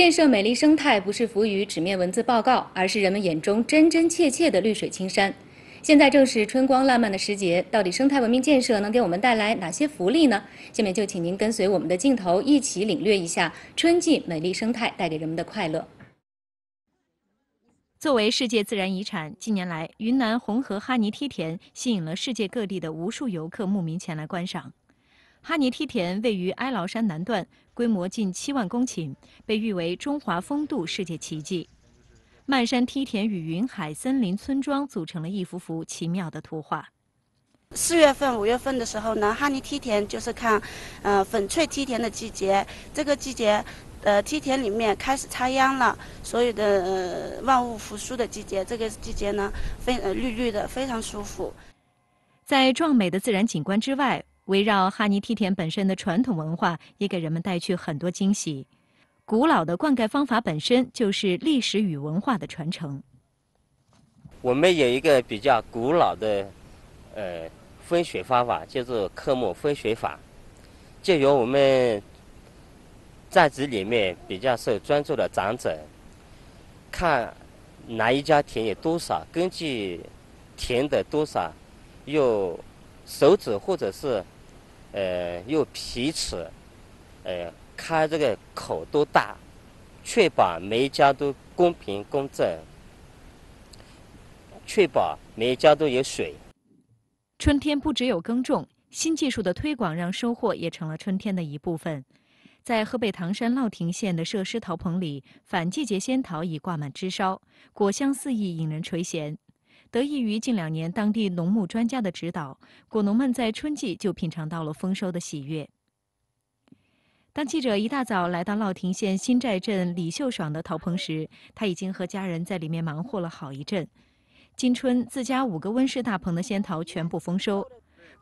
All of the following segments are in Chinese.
建设美丽生态不是浮于纸面文字报告，而是人们眼中真真切切的绿水青山。现在正是春光烂漫的时节，到底生态文明建设能给我们带来哪些福利呢？下面就请您跟随我们的镜头一起领略一下春季美丽生态带给人们的快乐。作为世界自然遗产，近年来云南红河哈尼梯田吸引了世界各地的无数游客、慕名前来观赏。哈尼梯田位于哀牢山南段。规模近七万公顷，被誉为“中华风度世界奇迹”。漫山梯田与云海、森林、村庄组成了一幅幅奇妙的图画。四月份、五月份的时候呢，哈尼梯田就是看，呃，粉翠梯田的季节。这个季节，呃，梯田里面开始插秧了，所有的万物复苏的季节。这个季节呢，非呃、绿绿的，非常舒服。在壮美的自然景观之外，围绕哈尼梯田本身的传统文化，也给人们带去很多惊喜。古老的灌溉方法本身就是历史与文化的传承。我们有一个比较古老的，呃，分水方法叫做“科目分水法”，就由我们寨子里面比较受尊重的长者，看哪一家田有多少，根据田的多少，用手指或者是呃，又皮尺，呃，开这个口都大，确保每一家都公平公正，确保每一家都有水。春天不只有耕种，新技术的推广让收获也成了春天的一部分。在河北唐山乐亭县的设施桃棚里，反季节鲜桃已挂满枝梢，果香四溢，引人垂涎。得益于近两年当地农牧专家的指导，果农们在春季就品尝到了丰收的喜悦。当记者一大早来到乐亭县新寨镇李秀爽的桃棚时，他已经和家人在里面忙活了好一阵。今春自家五个温室大棚的鲜桃全部丰收，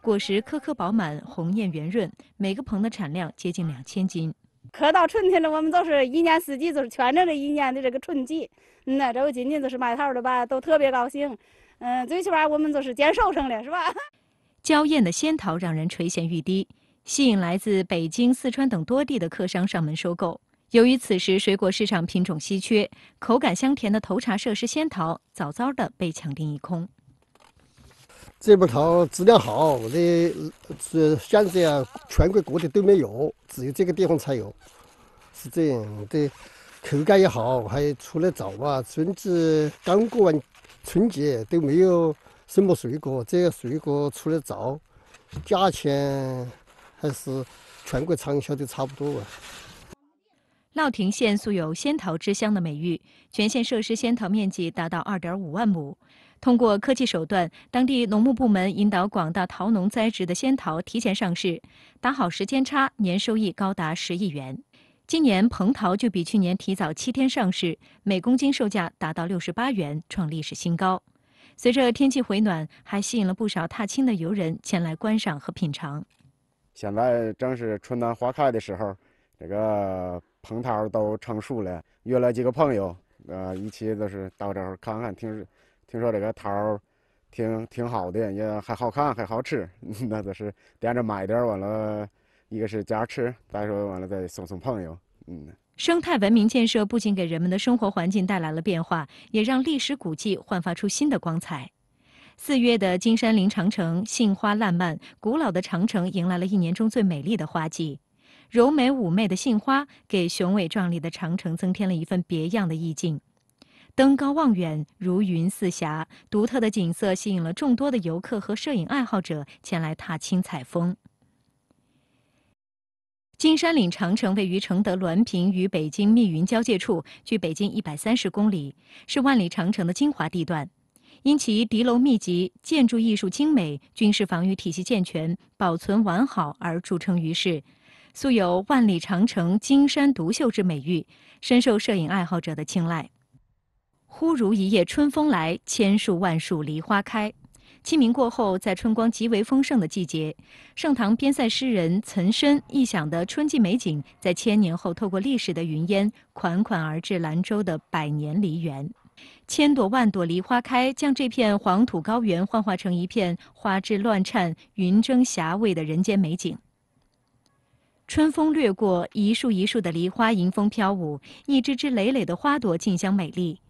果实颗颗饱满，红艳圆润，每个棚的产量接近两千斤。可到春天了，我们都是一年四季都是圈着这一年的这个春季，嗯呐，这不今年都是卖桃的吧，都特别高兴，嗯，最起码我们都是捡寿生了，是吧？娇艳的仙桃让人垂涎欲滴，吸引来自北京、四川等多地的客商上门收购。由于此时水果市场品种稀缺，口感香甜的头茬设施仙桃早早的被抢订一空。这波桃质量好，这这现在全国各地都没有，只有这个地方才有，是这样的。口感也好，还出来早啊！春节刚过完，春节都没有什么水果，这水果出来早，价钱还是全国畅销的差不多。乐亭县素有“仙桃之乡”的美誉，全县设施仙桃面积达到二点五万亩。通过科技手段，当地农牧部门引导广大桃农栽植的仙桃提前上市，打好时间差，年收益高达十亿元。今年，蟠桃就比去年提早七天上市，每公斤售价达到六十八元，创历史新高。随着天气回暖，还吸引了不少踏青的游人前来观赏和品尝。现在正是春暖花开的时候，这个蟠桃都成熟了，约了几个朋友，呃，一起就是到这看看，听。听说这个桃儿挺挺好的，也还好看，还好吃。那都是点着买点儿，完了一个是家吃，再说完了再送送朋友。嗯，生态文明建设不仅给人们的生活环境带来了变化，也让历史古迹焕发出新的光彩。四月的金山岭长城，杏花烂漫，古老的长城迎来了一年中最美丽的花季。柔美妩媚的杏花，给雄伟壮丽的长城增添了一份别样的意境。登高望远，如云似霞，独特的景色吸引了众多的游客和摄影爱好者前来踏青采风。金山岭长城位于承德滦平与北京密云交界处，距北京一百三十公里，是万里长城的精华地段，因其敌楼密集、建筑艺术精美、军事防御体系健全、保存完好而著称于世，素有“万里长城，金山独秀”之美誉，深受摄影爱好者的青睐。忽如一夜春风来，千树万树梨花开。清明过后，在春光极为丰盛的季节，盛唐边塞诗人岑参臆想的春季美景，在千年后透过历史的云烟，款款而至兰州的百年梨园。千朵万朵梨花开，将这片黄土高原幻化成一片花枝乱颤、云蒸霞蔚的人间美景。春风掠过，一树一树的梨花迎风飘舞，一只只累累的花朵竞相美丽。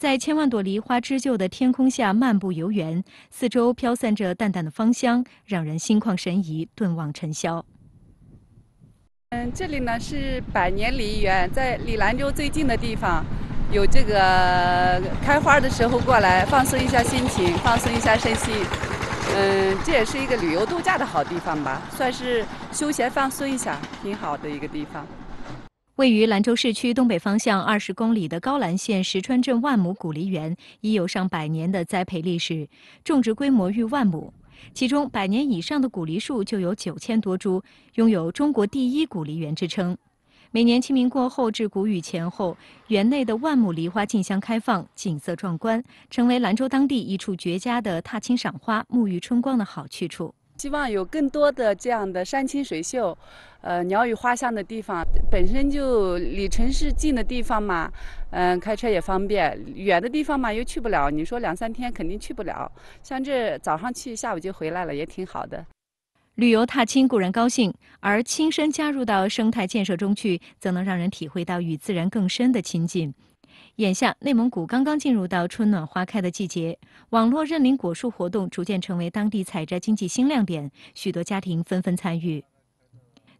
在千万朵梨花织就的天空下漫步游园，四周飘散着淡淡的芳香，让人心旷神怡，顿忘尘嚣。嗯，这里呢是百年梨园，在离兰州最近的地方，有这个开花的时候过来放松一下心情，放松一下身心。嗯，这也是一个旅游度假的好地方吧，算是休闲放松一下，挺好的一个地方。位于兰州市区东北方向二十公里的皋兰县石川镇万亩古梨园，已有上百年的栽培历史，种植规模逾万亩，其中百年以上的古梨树就有九千多株，拥有“中国第一古梨园”之称。每年清明过后至谷雨前后，园内的万亩梨花竞相开放，景色壮观，成为兰州当地一处绝佳的踏青赏花、沐浴春光的好去处。希望有更多的这样的山清水秀、呃鸟语花香的地方，本身就离城市近的地方嘛，嗯，开车也方便。远的地方嘛，又去不了。你说两三天肯定去不了，像这早上去，下午就回来了，也挺好的。旅游踏青固然高兴，而亲身加入到生态建设中去，则能让人体会到与自然更深的亲近。眼下，内蒙古刚刚进入到春暖花开的季节，网络认领果树活动逐渐成为当地采摘经济新亮点，许多家庭纷纷参与。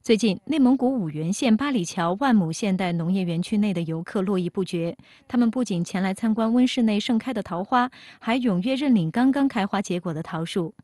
最近，内蒙古五原县八里桥万亩现代农业园区内的游客络绎不绝，他们不仅前来参观温室内盛开的桃花，还踊跃认领刚刚开花结果的桃树。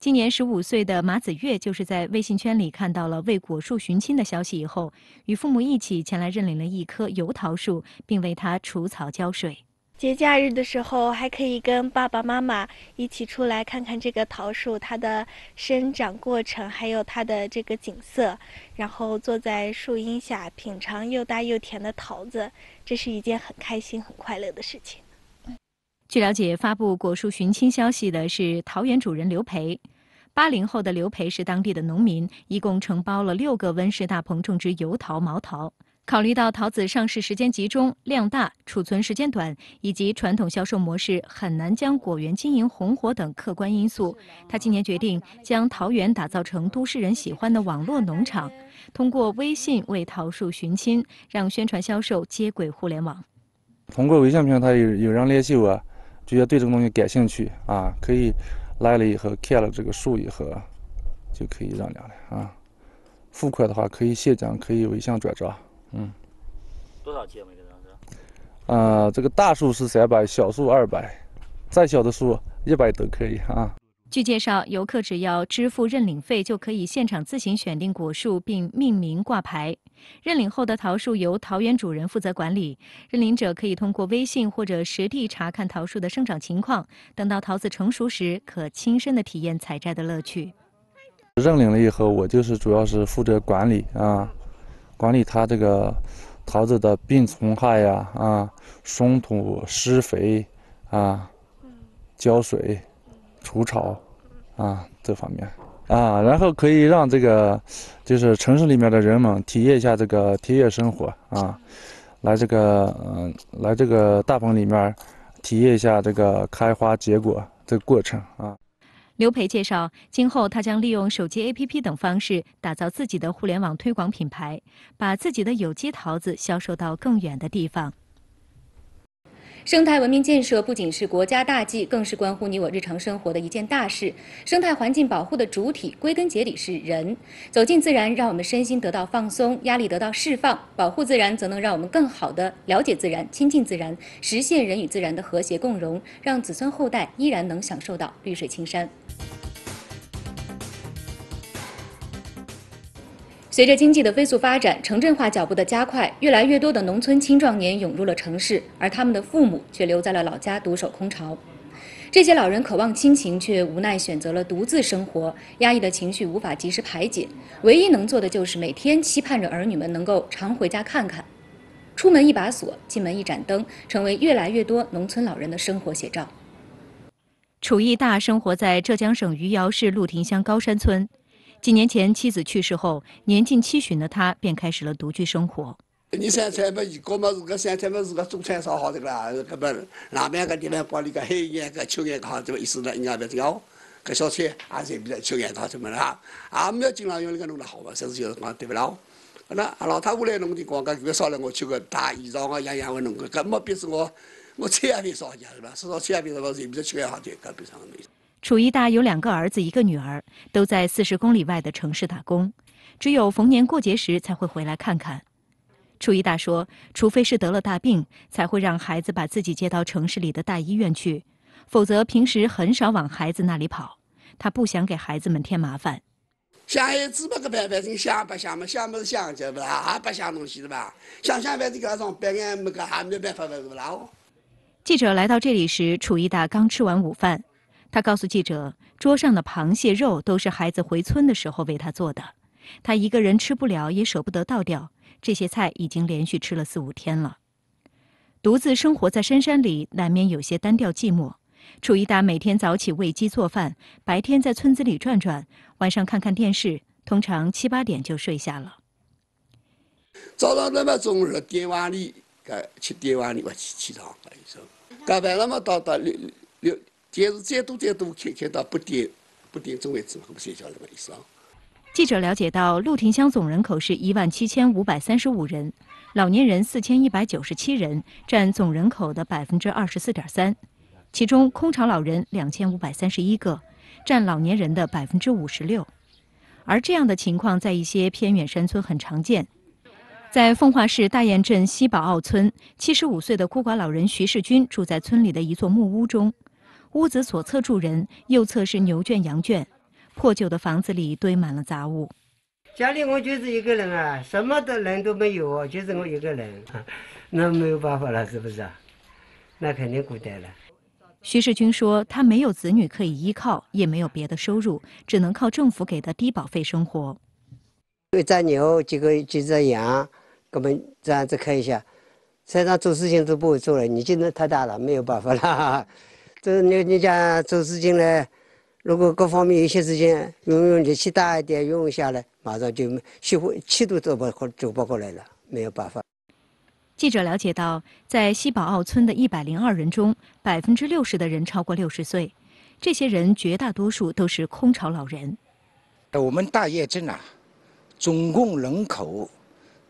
今年十五岁的马子越就是在微信圈里看到了为果树寻亲的消息以后，与父母一起前来认领了一棵油桃树，并为它除草浇水。节假日的时候，还可以跟爸爸妈妈一起出来看看这个桃树它的生长过程，还有它的这个景色，然后坐在树荫下品尝又大又甜的桃子，这是一件很开心、很快乐的事情。据了解，发布果树寻亲消息的是桃园主人刘培。八零后的刘培是当地的农民，一共承包了六个温室大棚，种植油桃、毛桃。考虑到桃子上市时间集中、量大、储存时间短，以及传统销售模式很难将果园经营红火等客观因素，他今年决定将桃园打造成都市人喜欢的网络农场，通过微信为桃树寻亲，让宣传销售接轨互联网。通过微信，平台有有人联系我。只要对这个东西感兴趣啊，可以来了以后看了这个树以后，就可以让量了啊。付款的话可以现金，可以微信转账。嗯，多少钱每个人是？啊，这个大树是三百，小树二百，再小的树一百都可以啊。据介绍，游客只要支付认领费，就可以现场自行选定果树并命名挂牌。认领后的桃树由桃园主人负责管理，认领者可以通过微信或者实地查看桃树的生长情况。等到桃子成熟时，可亲身的体验采摘的乐趣。认领了以后，我就是主要是负责管理啊，管理它这个桃子的病虫害呀，啊，松土、施肥，啊，浇水。除草，啊，这方面，啊，然后可以让这个，就是城市里面的人们体验一下这个田野生活啊，来这个，嗯，来这个大棚里面，体验一下这个开花结果这个过程啊。刘培介绍，今后他将利用手机 APP 等方式，打造自己的互联网推广品牌，把自己的有机桃子销售到更远的地方。生态文明建设不仅是国家大计，更是关乎你我日常生活的一件大事。生态环境保护的主体归根结底是人。走进自然，让我们身心得到放松，压力得到释放；保护自然，则能让我们更好的了解自然、亲近自然，实现人与自然的和谐共融，让子孙后代依然能享受到绿水青山。随着经济的飞速发展，城镇化脚步的加快，越来越多的农村青壮年涌入了城市，而他们的父母却留在了老家，独守空巢。这些老人渴望亲情，却无奈选择了独自生活，压抑的情绪无法及时排解，唯一能做的就是每天期盼着儿女们能够常回家看看。出门一把锁，进门一盏灯，成为越来越多农村老人的生活写照。楚义大生活在浙江省余姚市陆亭乡高山村。几年前妻子去世后，年近七旬的他便开始了独居生活。你三餐么？野果么？自个三餐么？自个中餐烧好这个啦？对不？南边个地方搞那个黑烟个、臭烟好，么意思呢？人家不这样搿小菜也是比得臭烟好，怎么啦？也没有经常用那个弄得好嘛，甚至就是讲对不啦？那那老太婆来弄的讲讲搿烧了我去个，大衣裳啊、样样个弄个，搿没比是我我菜也比烧强是吧？烧菜比烧是比得吃烟好点，搿比上个没。楚一大有两个儿子，一个女儿，都在四十公里外的城市打工，只有逢年过节时才会回来看看。楚一大说：“除非是得了大病，才会让孩子把自己接到城市里的大医院去，否则平时很少往孩子那里跑。他不想给孩子们添麻烦。”想个办法，想白想嘛，想想，就不啦，还白想东西吧？想想上班，没个是不啦？记者来到这里时，楚一大刚吃完午饭。他告诉记者：“桌上的螃蟹肉都是孩子回村的时候为他做的，他一个人吃不了，也舍不得倒掉。这些菜已经连续吃了四五天了。独自生活在深山里，难免有些单调寂寞。楚一达每天早起喂鸡做饭，白天在村子里转转，晚上看看电视，通常七八点就睡下了。早上那么里，里我起床，干到到六六。”但是再多再多，看看到不点不点这个位我们睡觉了嘛？记者了解到，陆亭乡总人口是一万七千五百三十五人，老年人四千一百九十七人，占总人口的百分之二十四点三。其中空巢老人两千五百三十一个，占老年人的百分之五十六。而这样的情况在一些偏远山村很常见。在奉化市大堰镇西宝坳村，七十五岁的孤寡老人徐世军住在村里的一座木屋中。屋子左侧住人，右侧是牛圈、羊圈。破旧的房子里堆满了杂物。家里我就是一个人啊，什么的人都没有，就是我一个人。那没有办法了，是不是？那肯定孤单了。徐世军说：“他没有子女可以依靠，也没有别的收入，只能靠政府给的低保费生活。一只牛，几个几只羊，那么这样子看一下，山上做事情都不会做了，年纪那太大了，没有办法了。”这你你讲做事情呢，如果各方面有些事情，用用力气大一点，用一下呢，马上就会气都走不过走不过来了，没有办法。记者了解到，在西宝坳村的一百零二人中，百分之六十的人超过六十岁，这些人绝大多数都是空巢老人。我们大叶镇啊，总共人口，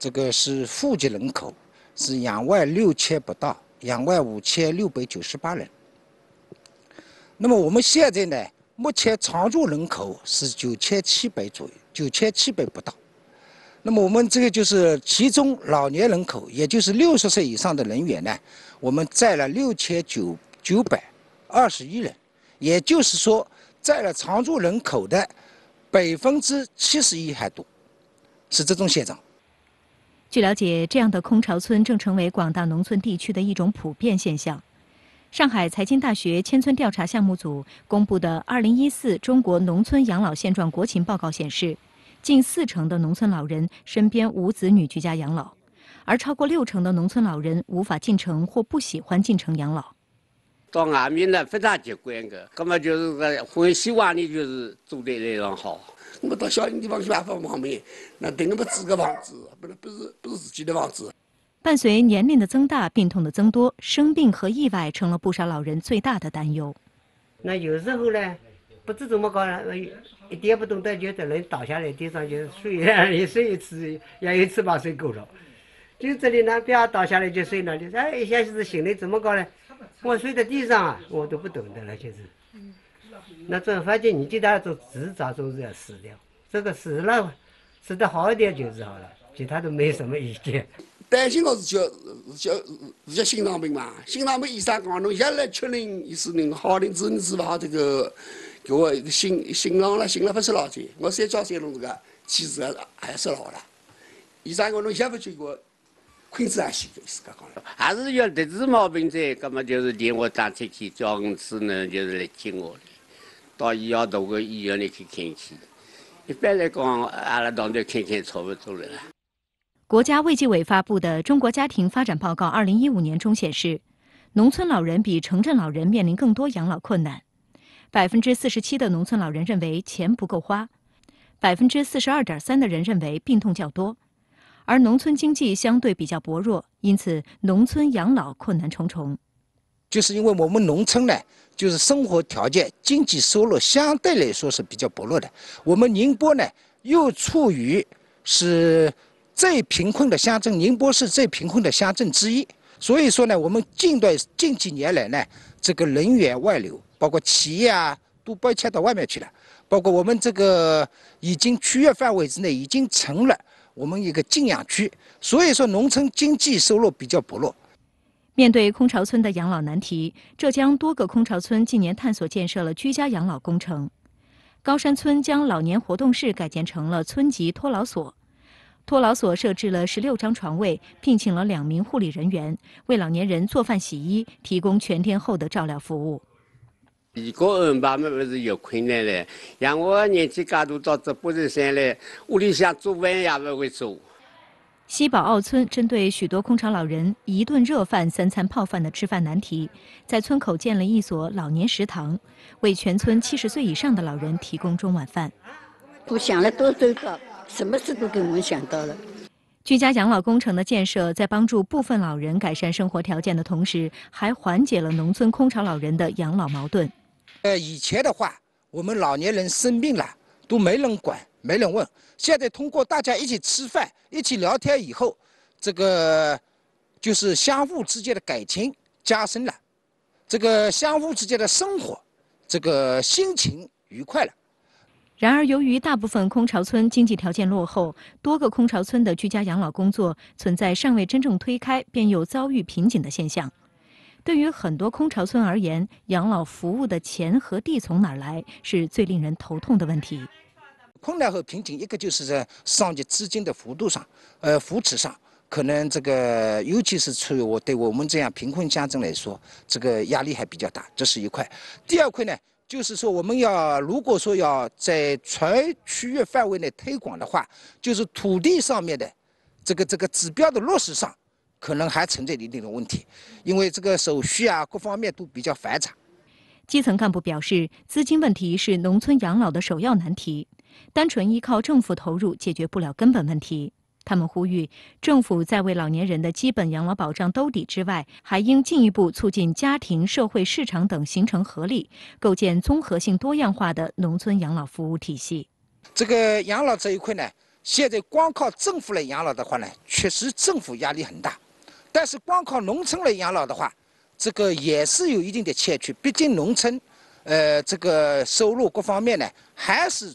这个是户籍人口是两万六千不到，两万五千六百九十八人。那么我们现在呢？目前常住人口是九千七百左右，九千七百不到。那么我们这个就是其中老年人口，也就是六十岁以上的人员呢，我们占了六千九九百二十一人，也就是说占了常住人口的百分之七十一还多，是这种现状。据了解，这样的空巢村正成为广大农村地区的一种普遍现象。上海财经大学千村调查项目组公布的《二零一四中国农村养老现状国情报告》显示，近四成的农村老人身边无子女居家养老，而超过六成的农村老人无法进城或不喜欢进城养老。到外面呢非常习惯个，那么就是说，欢喜望呢就是住的那样好。我到小一地方去也不方便，那给你们租个房子，不是不是不是自己的房子。伴随年龄的增大，病痛的增多，生病和意外成了不少老人最大的担忧。那有时候呢，不知怎么搞了，一点不懂得，觉得人倒下来地上就睡，一 睡一次，要有次把睡够了。就这里呢，不要倒下来就睡那里，哎，一下就是醒来怎么搞呢？我睡在地上啊，我都不懂得了，就是。那总反正你其他做迟早总是要死掉，这个死了，死得好一点就是好了，其他都没什么意见。担心我是叫是叫是叫心脏病嘛？心脏病医生讲侬现来确认，一是恁好点子，恁是不好这个，给我心心脏了，心脏不是老子，我三脚三弄个，其实还是老啦。医生讲侬要不给我，困子也洗，自家讲了，还是要得治毛病噻。葛么就是电话打出去，叫儿子呢就是来接我到医药大个医院里去看去。一般来讲，阿拉当天看看差不多了啦。国家卫计委发布的《中国家庭发展报告》二零一五年中显示，农村老人比城镇老人面临更多养老困难。百分之四十七的农村老人认为钱不够花，百分之四十二点三的人认为病痛较多，而农村经济相对比较薄弱，因此农村养老困难重重。就是因为我们农村呢，就是生活条件、经济收入相对来说是比较薄弱的。我们宁波呢，又处于是。最贫困的乡镇，宁波市最贫困的乡镇之一。所以说呢，我们近段近几年来呢，这个人员外流，包括企业啊，都搬迁到外面去了。包括我们这个已经区域范围之内，已经成了我们一个静养区。所以说，农村经济收入比较薄弱。面对空巢村的养老难题，浙江多个空巢村近年探索建设了居家养老工程。高山村将老年活动室改建成了村级托老所。托老所设置了十六张床位，聘请了两名护理人员，为老年人做饭、洗衣，提供全天候的照料服务。那不是有困难嘞。像我年纪大，都到这屋里做饭也不会做。西堡坳村针对许多空巢老人一顿热饭、三餐泡饭的吃饭难题，在村口建了一所老年食堂，为全村七十岁以上的老人提供中晚饭。不想了，都认可。什么事都给我们想到了？居家养老工程的建设，在帮助部分老人改善生活条件的同时，还缓解了农村空巢老人的养老矛盾。呃，以前的话，我们老年人生病了都没人管、没人问。现在通过大家一起吃饭、一起聊天以后，这个就是相互之间的感情加深了，这个相互之间的生活，这个心情愉快了。然而，由于大部分空巢村经济条件落后，多个空巢村的居家养老工作存在尚未真正推开便又遭遇瓶颈的现象。对于很多空巢村而言，养老服务的钱和地从哪来，是最令人头痛的问题。困难和瓶颈，一个就是在上级资金的幅度上，呃，扶持上，可能这个，尤其是出于我对我们这样贫困乡镇来说，这个压力还比较大，这是一块。第二块呢？就是说，我们要如果说要在全区域范围内推广的话，就是土地上面的这个这个指标的落实上，可能还存在一定的问题，因为这个手续啊，各方面都比较繁杂。基层干部表示，资金问题是农村养老的首要难题，单纯依靠政府投入解决不了根本问题。他们呼吁政府在为老年人的基本养老保障兜底之外，还应进一步促进家庭、社会、市场等形成合力，构建综合性、多样化的农村养老服务体系。这个养老这一块呢，现在光靠政府来养老的话呢，确实政府压力很大；但是光靠农村来养老的话，这个也是有一定的欠缺。毕竟农村，呃，这个收入各方面呢还是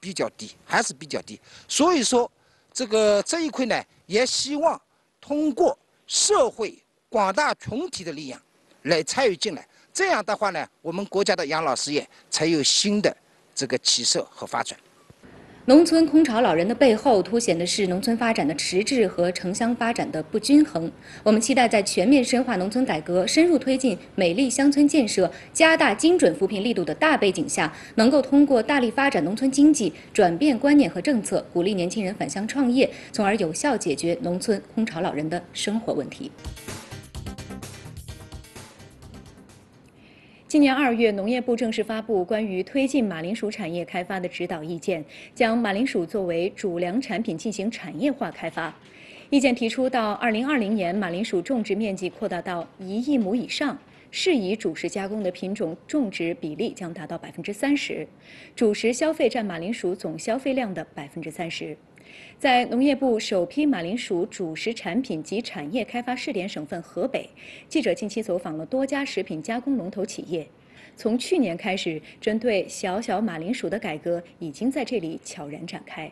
比较低，还是比较低。所以说。这个这一块呢，也希望通过社会广大群体的力量来参与进来。这样的话呢，我们国家的养老事业才有新的这个起色和发展。农村空巢老人的背后，凸显的是农村发展的迟滞和城乡发展的不均衡。我们期待在全面深化农村改革、深入推进美丽乡村建设、加大精准扶贫力度的大背景下，能够通过大力发展农村经济、转变观念和政策，鼓励年轻人返乡创业，从而有效解决农村空巢老人的生活问题。今年二月，农业部正式发布关于推进马铃薯产业开发的指导意见，将马铃薯作为主粮产品进行产业化开发。意见提出，到二零二零年，马铃薯种植面积扩大到一亿亩以上，适宜主食加工的品种种植比例将达到百分之三十，主食消费占马铃薯总消费量的百分之三十。在农业部首批马铃薯主食产品及产业开发试点省份河北，记者近期走访了多家食品加工龙头企业。从去年开始，针对小小马铃薯的改革已经在这里悄然展开。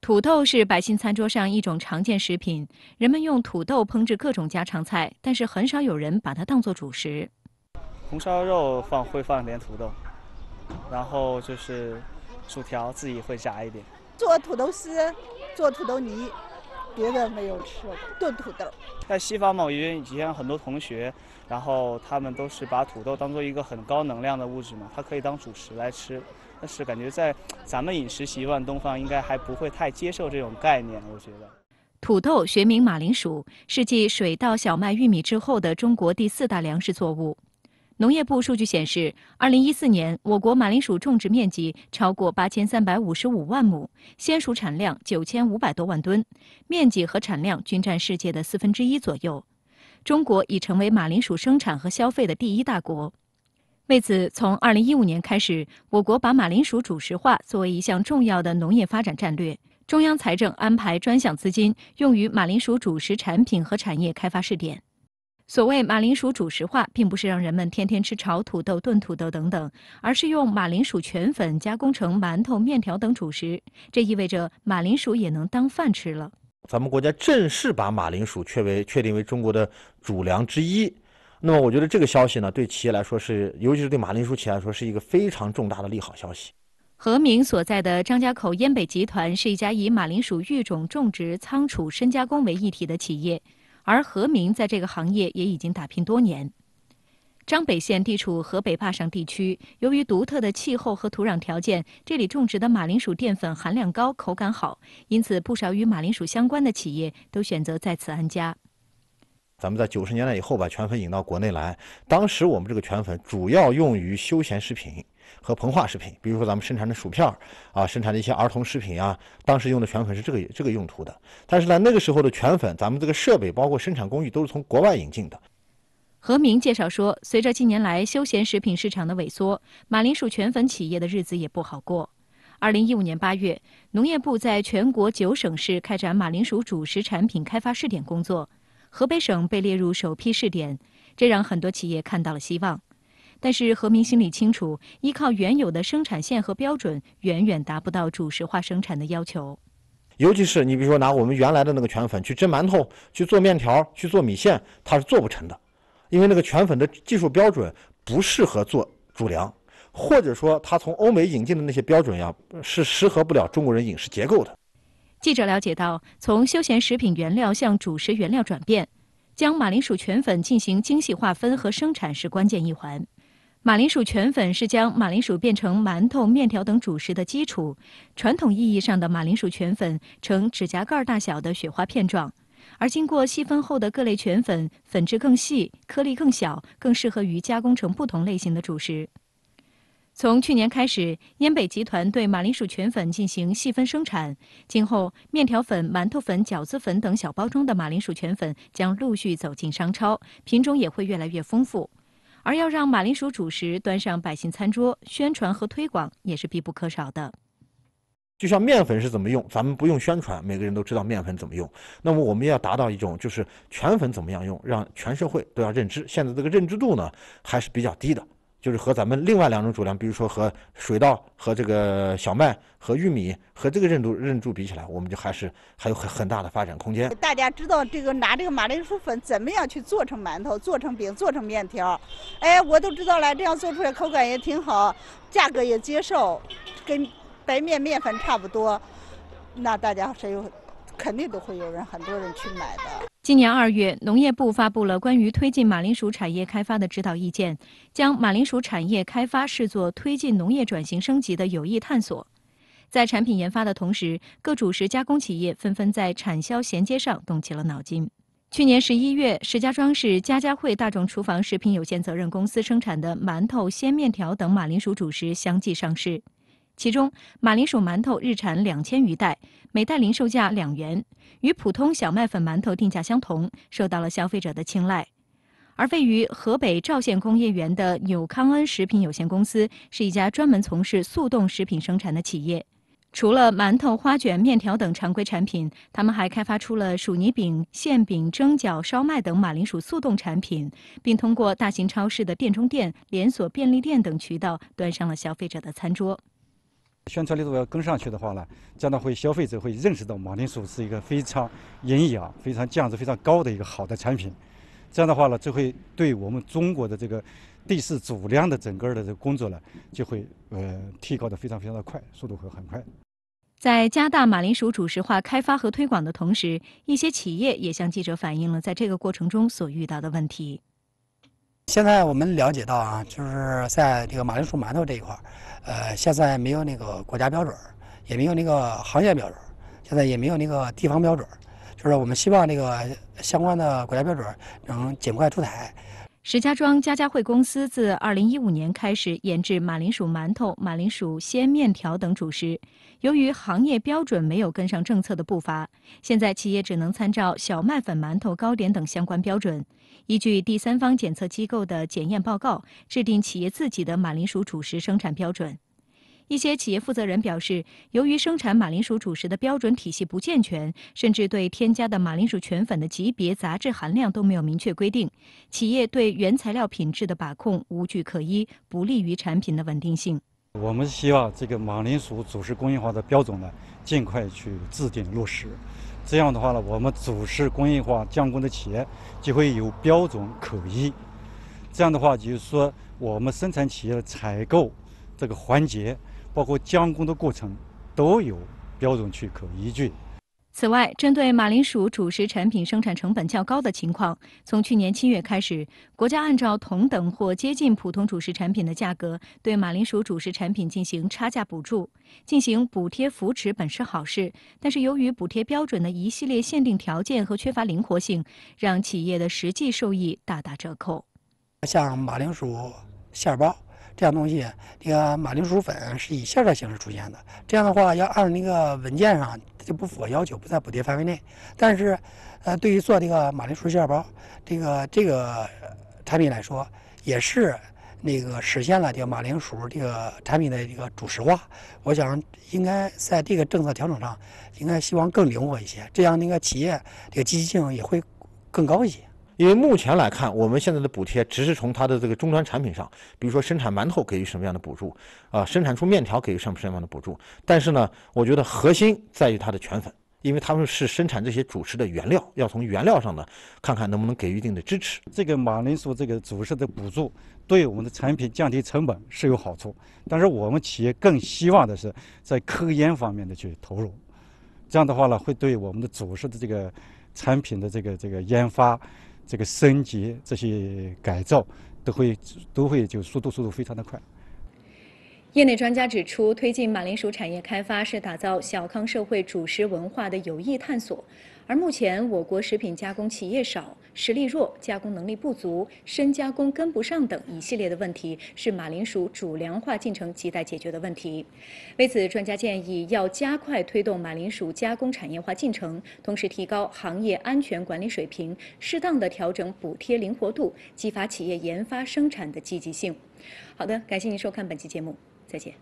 土豆是百姓餐桌上一种常见食品，人们用土豆烹制各种家常菜，但是很少有人把它当作主食。红烧肉放会放点土豆，然后就是薯条自己会炸一点，做土豆丝。做土豆泥，别的没有吃，炖土豆。在西方嘛，因为以前很多同学，然后他们都是把土豆当做一个很高能量的物质嘛，它可以当主食来吃。但是感觉在咱们饮食习惯，东方应该还不会太接受这种概念，我觉得。土豆学名马铃薯，是继水稻、小麦、玉米之后的中国第四大粮食作物。农业部数据显示，二零一四年我国马铃薯种植面积超过八千三百五十五万亩，鲜薯产量九千五百多万吨，面积和产量均占世界的四分之一左右。中国已成为马铃薯生产和消费的第一大国。为此，从二零一五年开始，我国把马铃薯主食化作为一项重要的农业发展战略，中央财政安排专项资金用于马铃薯主食产品和产业开发试点。所谓马铃薯主食化，并不是让人们天天吃炒土豆、炖土豆等等，而是用马铃薯全粉加工成馒头、面条等主食。这意味着马铃薯也能当饭吃了。咱们国家正式把马铃薯确为确定为中国的主粮之一。那么，我觉得这个消息呢，对企业来说是，尤其是对马铃薯企业来说，是一个非常重大的利好消息。何明所在的张家口燕北集团是一家以马铃薯育种、种植、仓储、深加工为一体的企业。而何明在这个行业也已经打拼多年。张北县地处河北坝上地区，由于独特的气候和土壤条件，这里种植的马铃薯淀粉含量高、口感好，因此不少与马铃薯相关的企业都选择在此安家。咱们在九十年代以后把全粉引到国内来，当时我们这个全粉主要用于休闲食品。和膨化食品，比如说咱们生产的薯片儿啊，生产的一些儿童食品啊，当时用的全粉是这个这个用途的。但是呢，那个时候的全粉，咱们这个设备包括生产工艺都是从国外引进的。何明介绍说，随着近年来休闲食品市场的萎缩，马铃薯全粉企业的日子也不好过。2015年8月，农业部在全国九省市开展马铃薯主食产品开发试点工作，河北省被列入首批试点，这让很多企业看到了希望。但是何明心里清楚，依靠原有的生产线和标准，远远达不到主食化生产的要求。尤其是你比如说拿我们原来的那个全粉去蒸馒头、去做面条、去做米线，它是做不成的，因为那个全粉的技术标准不适合做主粮，或者说它从欧美引进的那些标准呀，是适合不了中国人饮食结构的。记者了解到，从休闲食品原料向主食原料转变，将马铃薯全粉进行精细划分和生产是关键一环。马铃薯全粉是将马铃薯变成馒头、面条等主食的基础。传统意义上的马铃薯全粉呈指甲盖大小的雪花片状，而经过细分后的各类全粉，粉质更细，颗粒更小，更适合于加工成不同类型的主食。从去年开始，燕北集团对马铃薯全粉进行细分生产，今后面条粉、馒头粉、饺子粉等小包装的马铃薯全粉将陆续走进商超，品种也会越来越丰富。而要让马铃薯主食端上百姓餐桌，宣传和推广也是必不可少的。就像面粉是怎么用，咱们不用宣传，每个人都知道面粉怎么用。那么我们要达到一种，就是全粉怎么样用，让全社会都要认知。现在这个认知度呢，还是比较低的。就是和咱们另外两种主粮，比如说和水稻、和这个小麦、和玉米、和这个韧度韧度比起来，我们就还是还有很很大的发展空间。大家知道这个拿这个马铃薯粉怎么样去做成馒头、做成饼、做成面条？哎，我都知道了，这样做出来口感也挺好，价格也接受，跟白面面粉差不多，那大家谁有肯定都会有人、很多人去买的。今年二月，农业部发布了关于推进马铃薯产业开发的指导意见，将马铃薯产业开发视作推进农业转型升级的有益探索。在产品研发的同时，各主食加工企业纷纷在产销衔接上动起了脑筋。去年十一月，石家庄市家家惠大众厨房食品有限责任公司生产的馒头、鲜面条等马铃薯主食相继上市。其中，马铃薯馒头日产两千余袋，每袋零售价两元，与普通小麦粉馒头定价相同，受到了消费者的青睐。而位于河北赵县工业园的纽康恩食品有限公司是一家专门从事速冻食品生产的企业。除了馒头、花卷、面条等常规产品，他们还开发出了薯泥饼、馅饼、蒸饺、烧麦等马铃薯速冻产品，并通过大型超市的店中店、连锁便利店等渠道端上了消费者的餐桌。宣传力度要跟上去的话呢，这样呢，会消费者会认识到马铃薯是一个非常营养、非常价值非常高的一个好的产品，这样的话呢，就会对我们中国的这个地势主粮的整个的这工作呢，就会呃提高的非常非常的快速度会很快。在加大马铃薯主食化开发和推广的同时，一些企业也向记者反映了在这个过程中所遇到的问题。现在我们了解到啊，就是在这个马铃薯馒头这一块儿，呃，现在没有那个国家标准，也没有那个行业标准，现在也没有那个地方标准，就是我们希望那个相关的国家标准能尽快出台。石家庄家家汇公司自2015年开始研制马铃薯馒头、马铃薯鲜面条等主食，由于行业标准没有跟上政策的步伐，现在企业只能参照小麦粉馒头、糕点等相关标准。依据第三方检测机构的检验报告，制定企业自己的马铃薯主食生产标准。一些企业负责人表示，由于生产马铃薯主食的标准体系不健全，甚至对添加的马铃薯全粉的级别、杂质含量都没有明确规定，企业对原材料品质的把控无据可依，不利于产品的稳定性。我们希望这个马铃薯主食工业化的标准呢，尽快去制定落实。这样的话呢，我们主事工业化加工的企业就会有标准可依。这样的话，就是说，我们生产企业的采购这个环节，包括加工的过程，都有标准去可依据。此外，针对马铃薯主食产品生产成本较高的情况，从去年七月开始，国家按照同等或接近普通主食产品的价格，对马铃薯主食产品进行差价补助。进行补贴扶持本是好事，但是由于补贴标准的一系列限定条件和缺乏灵活性，让企业的实际收益大打折扣。像马铃薯馅儿包。这样东西，这个马铃薯粉是以馅的形式出现的。这样的话，要按那个文件上，它就不符合要求，不在补贴范围内。但是，呃，对于做这个马铃薯馅儿包，这个这个产品来说，也是那个实现了这个马铃薯这个产品的一个主食化。我想，应该在这个政策调整上，应该希望更灵活一些，这样那个企业这个积极性也会更高一些。因为目前来看，我们现在的补贴只是从它的这个终端产品上，比如说生产馒头给予什么样的补助，啊，生产出面条给予什么什么样的补助。但是呢，我觉得核心在于它的全粉，因为他们是生产这些主食的原料，要从原料上呢，看看能不能给予一定的支持。这个马铃薯这个主食的补助，对我们的产品降低成本是有好处。但是我们企业更希望的是在科研方面的去投入，这样的话呢，会对我们的主食的这个产品的这个这个研发。这个升级、这些改造都会都会就速度速度非常的快。业内专家指出，推进马铃薯产业开发是打造小康社会主食文化的有益探索。而目前，我国食品加工企业少、实力弱、加工能力不足、深加工跟不上等一系列的问题，是马铃薯主粮化进程亟待解决的问题。为此，专家建议要加快推动马铃薯加工产业化进程，同时提高行业安全管理水平，适当的调整补贴灵活度，激发企业研发生产的积极性。好的，感谢您收看本期节目，再见。